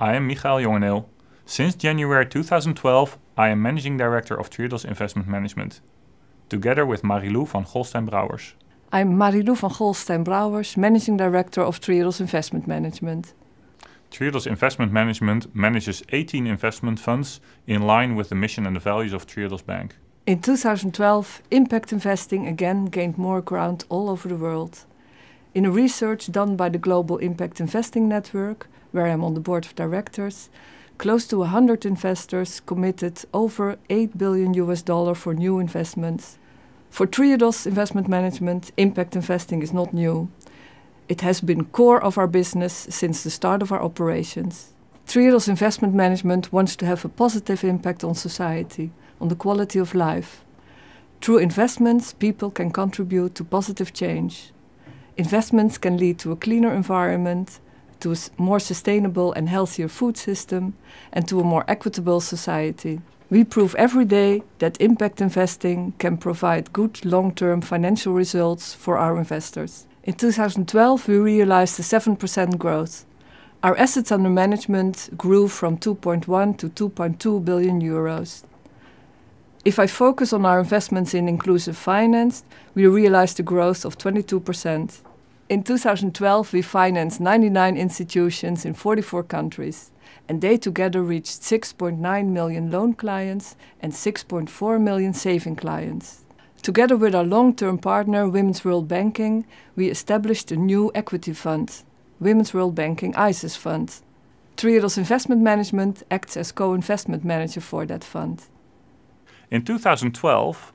I am Michael Jongeneel. Since January 2012, I am Managing Director of Triodos Investment Management, together with Marilou van Golstein Brouwers. I'm Marilou van Golstein Brouwers, Managing Director of Triodos Investment Management. Triodos Investment Management manages 18 investment funds in line with the mission and the values of Triodos Bank. In 2012, impact investing again gained more ground all over the world in a research done by the Global Impact Investing Network, where I'm on the board of directors, close to 100 investors committed over 8 billion US dollar for new investments. For Triodos Investment Management, impact investing is not new. It has been core of our business since the start of our operations. Triodos Investment Management wants to have a positive impact on society, on the quality of life. Through investments, people can contribute to positive change. Investments can lead to a cleaner environment, to a more sustainable and healthier food system, and to a more equitable society. We prove every day that impact investing can provide good long term financial results for our investors. In 2012, we realized a 7% growth. Our assets under management grew from 2.1 to 2.2 billion euros. If I focus on our investments in inclusive finance, we realized a growth of 22%. In 2012, we financed 99 institutions in 44 countries, and they together reached 6.9 million loan clients and 6.4 million saving clients. Together with our long term partner, Women's World Banking, we established a new equity fund, Women's World Banking ISIS Fund. Triodos Investment Management acts as co investment manager for that fund. In 2012,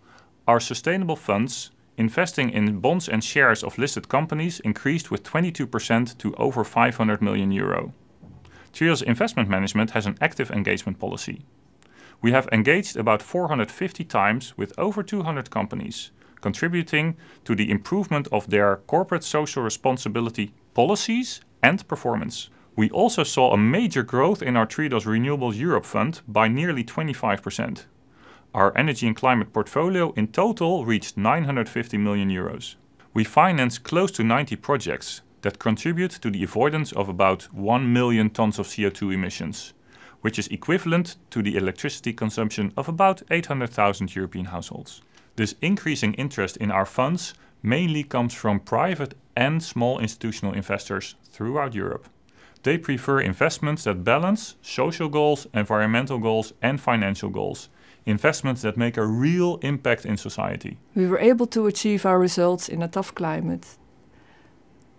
our sustainable funds investing in bonds and shares of listed companies increased with 22% to over 500 million euro. Trio's investment management has an active engagement policy. We have engaged about 450 times with over 200 companies, contributing to the improvement of their corporate social responsibility policies and performance. We also saw a major growth in our Tridos Renewables Europe Fund by nearly 25%. Our energy and climate portfolio in total reached 950 million euros. We finance close to 90 projects that contribute to the avoidance of about 1 million tons of CO2 emissions, which is equivalent to the electricity consumption of about 800,000 European households. This increasing interest in our funds mainly comes from private and small institutional investors throughout Europe. They prefer investments that balance social goals, environmental goals and financial goals, investments that make a real impact in society. We were able to achieve our results in a tough climate.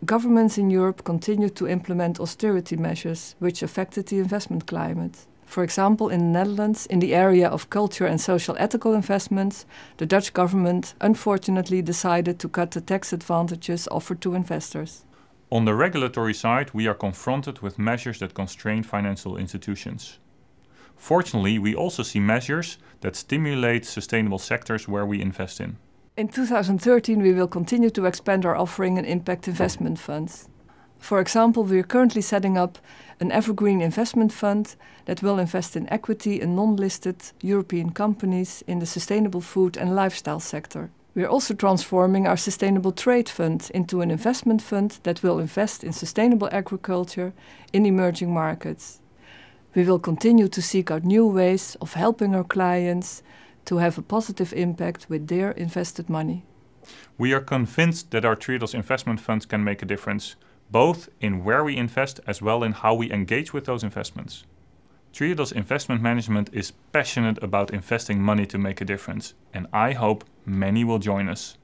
Governments in Europe continued to implement austerity measures which affected the investment climate. For example, in the Netherlands, in the area of culture and social ethical investments, the Dutch government unfortunately decided to cut the tax advantages offered to investors. On the regulatory side, we are confronted with measures that constrain financial institutions. Fortunately, we also see measures that stimulate sustainable sectors where we invest in. In 2013, we will continue to expand our offering in impact investment funds. For example, we are currently setting up an evergreen investment fund that will invest in equity in non listed European companies in the sustainable food and lifestyle sector. We are also transforming our sustainable trade fund into an investment fund that will invest in sustainable agriculture in emerging markets. We will continue to seek out new ways of helping our clients to have a positive impact with their invested money. We are convinced that our Triodos investment funds can make a difference, both in where we invest as well in how we engage with those investments. Triodos Investment Management is passionate about investing money to make a difference, and I hope many will join us.